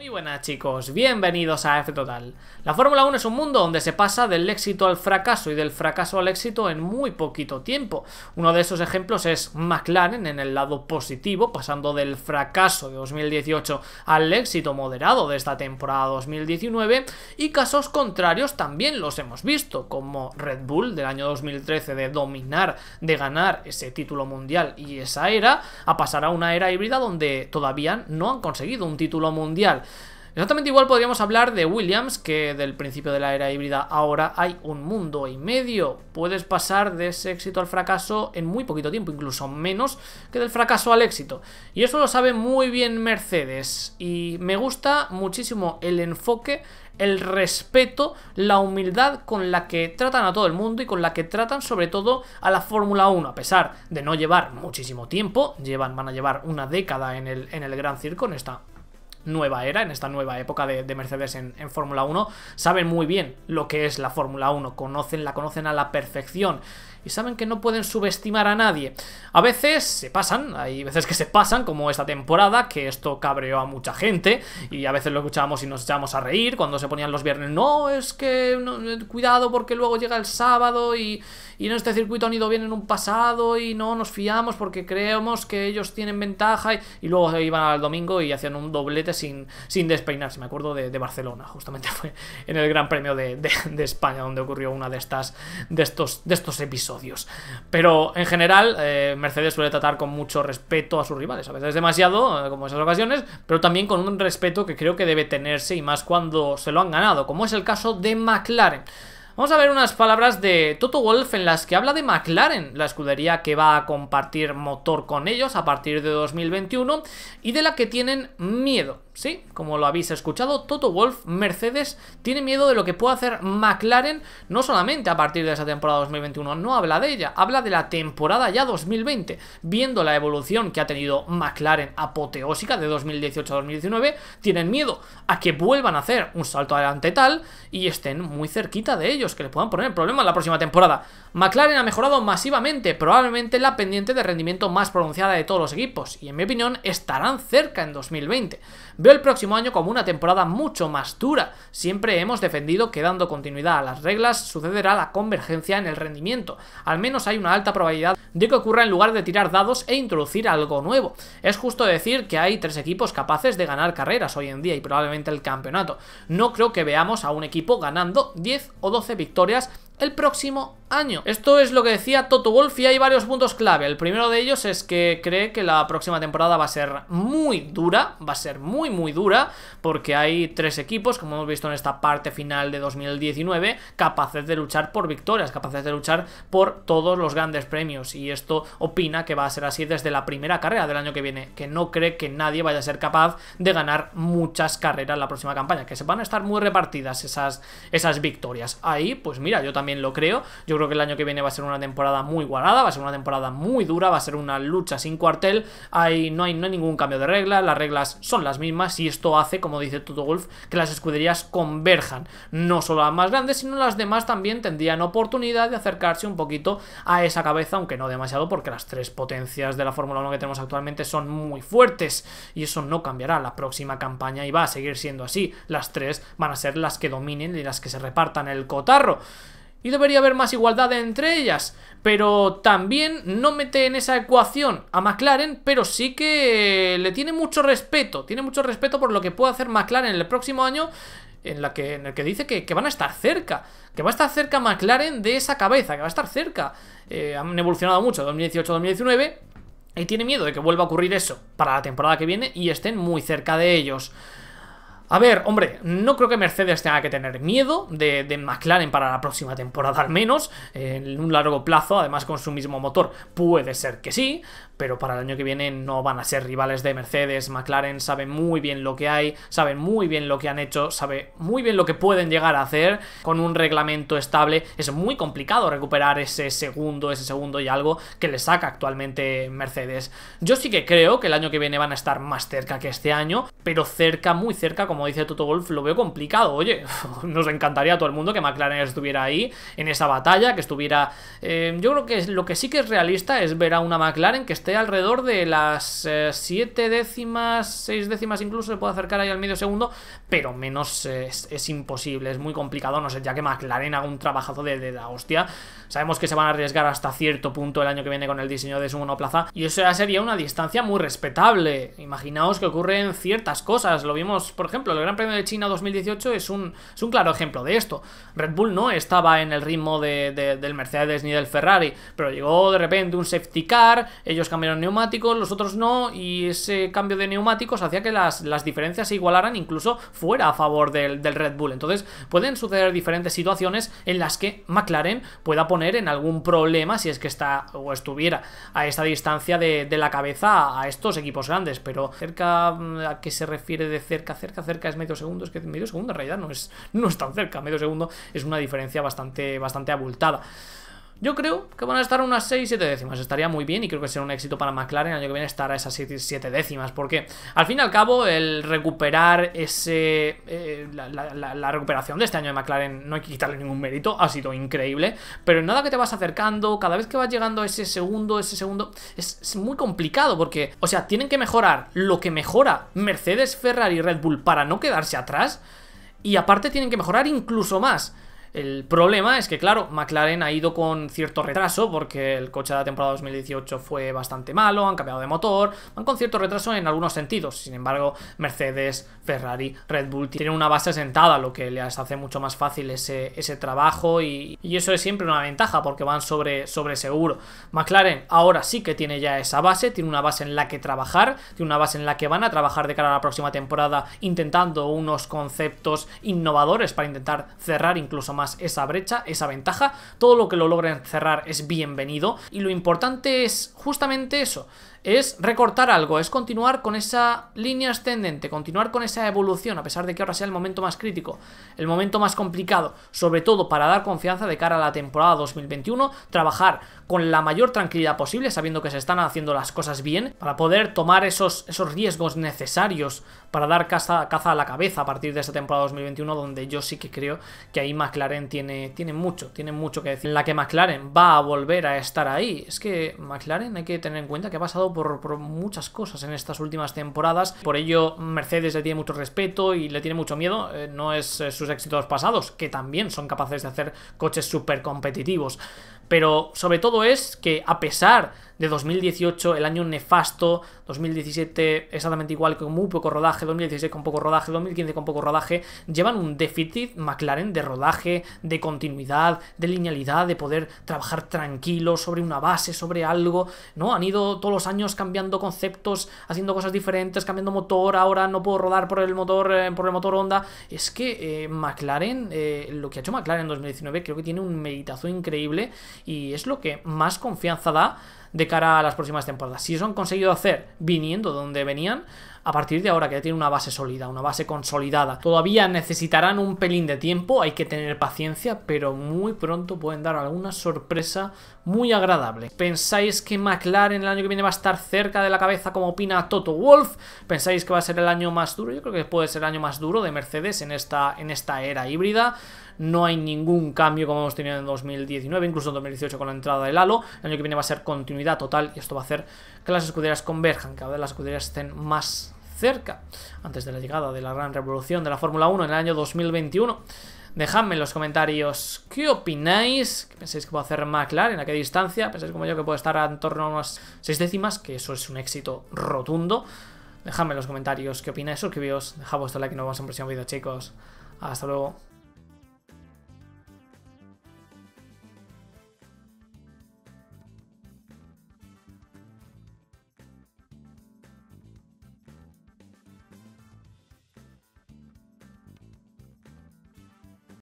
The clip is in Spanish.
Muy buenas chicos, bienvenidos a F Total. La Fórmula 1 es un mundo donde se pasa del éxito al fracaso y del fracaso al éxito en muy poquito tiempo. Uno de esos ejemplos es McLaren en el lado positivo, pasando del fracaso de 2018 al éxito moderado de esta temporada 2019 y casos contrarios también los hemos visto, como Red Bull del año 2013 de dominar, de ganar ese título mundial y esa era, a pasar a una era híbrida donde todavía no han conseguido un título mundial Exactamente igual podríamos hablar de Williams, que del principio de la era híbrida ahora hay un mundo y medio. Puedes pasar de ese éxito al fracaso en muy poquito tiempo, incluso menos que del fracaso al éxito. Y eso lo sabe muy bien Mercedes. Y me gusta muchísimo el enfoque, el respeto, la humildad con la que tratan a todo el mundo y con la que tratan sobre todo a la Fórmula 1. A pesar de no llevar muchísimo tiempo, llevan, van a llevar una década en el, en el gran circo, en esta nueva era, en esta nueva época de, Mercedes en, Fórmula 1, saben muy bien lo que es la Fórmula 1, conocen, la conocen a la perfección y saben que no pueden subestimar a nadie. A veces se pasan, hay veces que se pasan, como esta temporada, que esto cabreó a mucha gente y a veces lo escuchábamos y nos echábamos a reír cuando se ponían los viernes, no, es que eh, cuidado porque luego llega el sábado y, en este circuito han ido bien en un pasado y no nos fiamos porque creemos que ellos tienen ventaja y, luego iban al domingo y hacían un doblete sin, sin despeinarse, me acuerdo de, Barcelona, justamente fue en el Gran Premio de, España donde ocurrió una de estas de estos de estos episodios odios Pero en general, eh, Mercedes suele tratar con mucho respeto a sus rivales. A veces demasiado, eh, como en esas ocasiones, pero también con un respeto que creo que debe tenerse y más cuando se lo han ganado, como es el caso de McLaren. Vamos a ver unas palabras de Toto Wolf en las que habla de McLaren, la escudería que va a compartir motor con ellos a partir de 2021 y de la que tienen miedo. Sí, como lo habéis escuchado, Toto Wolf, Mercedes, tiene miedo de lo que puede hacer McLaren, no solamente a partir de esa temporada 2021, no habla de ella, habla de la temporada ya 2020, viendo la evolución que ha tenido McLaren apoteósica de 2018 a 2019, tienen miedo a que vuelvan a hacer un salto adelante tal y estén muy cerquita de ellos, que le puedan poner problemas la próxima temporada. McLaren ha mejorado masivamente, probablemente la pendiente de rendimiento más pronunciada de todos los equipos, y en mi opinión estarán cerca en 2020. Veo el próximo año como una temporada mucho más dura. Siempre hemos defendido que dando continuidad a las reglas sucederá la convergencia en el rendimiento. Al menos hay una alta probabilidad de que ocurra en lugar de tirar dados e introducir algo nuevo. Es justo decir que hay tres equipos capaces de ganar carreras hoy en día y probablemente el campeonato. No creo que veamos a un equipo ganando 10 o 12 victorias el próximo año. Esto es lo que decía Toto Wolf y hay varios puntos clave. El primero de ellos es que cree que la próxima temporada va a ser muy dura, va a ser muy muy dura, porque hay tres equipos, como hemos visto en esta parte final de 2019, capaces de luchar por victorias, capaces de luchar por todos los grandes premios. Y esto opina que va a ser así desde la primera carrera del año que viene, que no cree que nadie vaya a ser capaz de ganar muchas carreras la próxima campaña, que se van a estar muy repartidas esas, esas victorias. Ahí, pues mira, yo también lo creo. Yo creo que el año que viene va a ser una temporada muy guarada va a ser una temporada muy dura, va a ser una lucha sin cuartel. Hay, no, hay, no ningún cambio de regla las reglas son las mismas y esto hace, como dice Toto Wolf, que las escuderías converjan. No solo las más grandes, sino las demás también tendrían oportunidad de acercarse un poquito a esa cabeza, aunque no demasiado, porque las tres potencias de la Fórmula 1 que tenemos actualmente son muy fuertes y eso no cambiará la próxima campaña y va a seguir siendo así. Las tres van a ser las que dominen y las que se repartan el cotarro y debería haber más igualdad entre ellas. Pero también no mete en esa ecuación a McLaren, pero sí que le tiene mucho respeto. Tiene mucho respeto por lo que puede hacer McLaren en el próximo año, en, la que, el que dice que, van a estar cerca. Que va a estar cerca McLaren de esa cabeza, que va a estar cerca. Eh, han evolucionado mucho, 2018-2019. Y tiene miedo de que vuelva a ocurrir eso para la temporada que viene y estén muy cerca de ellos. A ver, hombre, no creo que Mercedes tenga que tener miedo de, McLaren para la próxima temporada al menos, en un largo plazo, además con su mismo motor, puede ser que sí, pero para el año que viene no van a ser rivales de Mercedes, McLaren sabe muy bien lo que hay, sabe muy bien lo que han hecho, sabe muy bien lo que pueden llegar a hacer, con un reglamento estable es muy complicado recuperar ese segundo, ese segundo y algo que le saca actualmente Mercedes. Yo sí que creo que el año que viene van a estar más cerca que este año, pero cerca, muy cerca como como dice Toto Golf, lo veo complicado. Oye, nos encantaría a todo el mundo que McLaren estuviera ahí en esa batalla, que estuviera... Eh, yo creo que lo que sí que es realista es ver a una McLaren que esté alrededor de las 7 eh, décimas, 6 décimas incluso, se puede acercar ahí al medio segundo, pero menos es, imposible, es muy complicado, no sé, ya que McLaren haga un trabajazo de, de, la hostia. Sabemos que se van a arriesgar hasta cierto punto el año que viene con el diseño de su monoplaza, y eso ya sería una distancia muy respetable. Imaginaos que ocurren ciertas cosas, lo vimos, por ejemplo, el Gran Premio de China 2018 es un, es un claro ejemplo de esto. Red Bull no estaba en el ritmo del Mercedes ni del Ferrari, pero llegó de repente un safety car, ellos cambiaron neumáticos, los otros no, y ese cambio de neumáticos hacía que las, diferencias se igualaran incluso fuera a favor del, Red Bull. Entonces pueden suceder diferentes situaciones en las que McLaren pueda poner en algún problema si es que está o estuviera a esta distancia de, de la cabeza a estos equipos grandes, pero cerca mm, a qué se refiere de cerca, cerca, cerca es medio segundo, es que medio segundo en realidad no es, no es tan cerca, medio segundo es una diferencia bastante, bastante abultada. Yo creo que van a estar unas 6-7 décimas. Estaría muy bien y creo que será un éxito para McLaren. El año que viene estar a esas 7 décimas. Porque al fin y al cabo, el recuperar ese. Eh, la, recuperación de este año de McLaren, no hay que quitarle ningún mérito. Ha sido increíble. Pero nada que te vas acercando, cada vez que vas llegando a ese segundo, ese segundo. Es, es muy complicado porque, o sea, tienen que mejorar lo que mejora Mercedes, Ferrari y Red Bull para no quedarse atrás. Y aparte tienen que mejorar incluso más. El problema es que, claro, McLaren ha ido con cierto retraso porque el coche de la temporada 2018 fue bastante malo, han cambiado de motor, van con cierto retraso en algunos sentidos. Sin embargo, Mercedes, Ferrari, Red Bull tienen una base sentada, lo que les hace mucho más fácil ese, ese trabajo y, y, eso es siempre una ventaja porque van sobre, sobre seguro. McLaren ahora sí que tiene ya esa base, tiene una base en la que trabajar, tiene una base en la que van a trabajar de cara a la próxima temporada intentando unos conceptos innovadores para intentar cerrar incluso más esa brecha, esa ventaja. Todo lo que lo logren cerrar es bienvenido y lo importante es justamente eso, es recortar algo, es continuar con esa línea ascendente, continuar con esa evolución, a pesar de que ahora sea el momento más crítico, el momento más complicado, sobre todo para dar confianza de cara a la temporada 2021, trabajar con la mayor tranquilidad posible, sabiendo que se están haciendo las cosas bien, para poder tomar esos, esos riesgos necesarios para dar caza, caza a la cabeza a partir de esa temporada 2021, donde yo sí que creo que ahí McLaren tiene, tiene mucho, tiene mucho que decir. En la que McLaren va a volver a estar ahí. Es que McLaren hay que tener en cuenta que ha pasado por, muchas cosas en estas últimas temporadas. Por ello, Mercedes le tiene mucho respeto y le tiene mucho miedo. Eh, no es eh, sus éxitos pasados, que también son capaces de hacer coches súper competitivos. Pero sobre todo es que a pesar de 2018, el año nefasto, 2017 exactamente igual, con muy poco rodaje, 2016 con poco rodaje, 2015 con poco rodaje, llevan un déficit McLaren de rodaje, de continuidad, de linealidad, de poder trabajar tranquilo sobre una base, sobre algo, ¿no? Han ido todos los años cambiando conceptos, haciendo cosas diferentes, cambiando motor, ahora no puedo rodar por el motor, eh, por el motor Honda. Es que eh, McLaren, eh, lo que ha hecho McLaren en 2019, creo que tiene un meditazo increíble y es lo que más confianza da de cara a las próximas temporadas. Si eso han conseguido hacer viniendo donde venían, a partir de ahora que ya tiene una base sólida, una base consolidada. Todavía necesitarán un pelín de tiempo, hay que tener paciencia, pero muy pronto pueden dar alguna sorpresa muy agradable. ¿Pensáis que McLaren el año que viene va a estar cerca de la cabeza como opina Toto Wolf? ¿Pensáis que va a ser el año más duro? Yo creo que puede ser el año más duro de Mercedes en esta, en esta era híbrida no hay ningún cambio como hemos tenido en 2019, incluso en 2018 con la entrada del Halo. El año que viene va a ser continuidad total y esto va a hacer que las escuderías converjan, que ahora las escuderías estén más cerca. Antes de la llegada de la gran revolución de la Fórmula 1 en el año 2021. Dejadme en los comentarios qué opináis, qué pensáis que puedo hacer McLaren, a qué distancia, pensáis como yo que puedo estar en torno a unas 6 décimas, que eso es un éxito rotundo. Dejadme en los comentarios qué opináis, suscribíos, dejad vuestro like y nos vemos en el próximo vídeo chicos. Hasta luego.